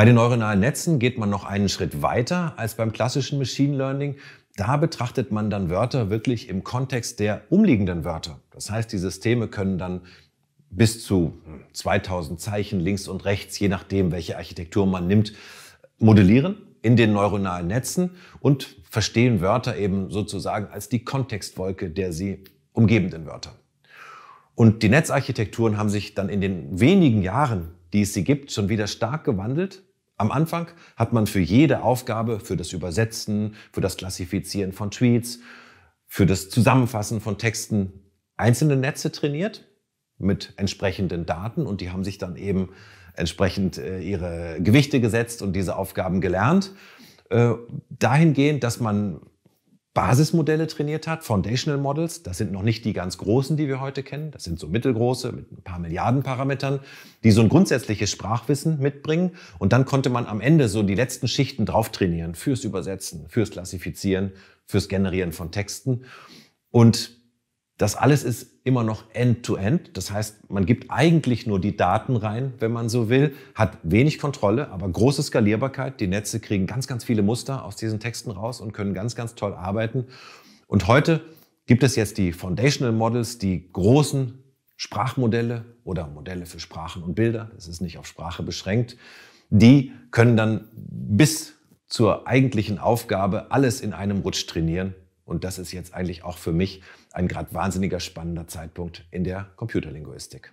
Bei den neuronalen Netzen geht man noch einen Schritt weiter als beim klassischen Machine Learning. Da betrachtet man dann Wörter wirklich im Kontext der umliegenden Wörter. Das heißt, die Systeme können dann bis zu 2000 hm, Zeichen links und rechts, je nachdem, welche Architektur man nimmt, modellieren in den neuronalen Netzen und verstehen Wörter eben sozusagen als die Kontextwolke der sie umgebenden Wörter. Und die Netzarchitekturen haben sich dann in den wenigen Jahren, die es sie gibt, schon wieder stark gewandelt am Anfang hat man für jede Aufgabe, für das Übersetzen, für das Klassifizieren von Tweets, für das Zusammenfassen von Texten einzelne Netze trainiert mit entsprechenden Daten und die haben sich dann eben entsprechend äh, ihre Gewichte gesetzt und diese Aufgaben gelernt. Äh, dahingehend, dass man Basismodelle trainiert hat, Foundational Models. Das sind noch nicht die ganz großen, die wir heute kennen. Das sind so mittelgroße mit ein paar Milliarden Parametern, die so ein grundsätzliches Sprachwissen mitbringen. Und dann konnte man am Ende so die letzten Schichten drauf trainieren, fürs Übersetzen, fürs Klassifizieren, fürs Generieren von Texten. Und das alles ist immer noch End-to-End. -End. Das heißt, man gibt eigentlich nur die Daten rein, wenn man so will, hat wenig Kontrolle, aber große Skalierbarkeit. Die Netze kriegen ganz, ganz viele Muster aus diesen Texten raus und können ganz, ganz toll arbeiten. Und heute gibt es jetzt die Foundational Models, die großen Sprachmodelle oder Modelle für Sprachen und Bilder. Das ist nicht auf Sprache beschränkt. Die können dann bis zur eigentlichen Aufgabe alles in einem Rutsch trainieren und das ist jetzt eigentlich auch für mich ein gerade wahnsinniger spannender Zeitpunkt in der Computerlinguistik.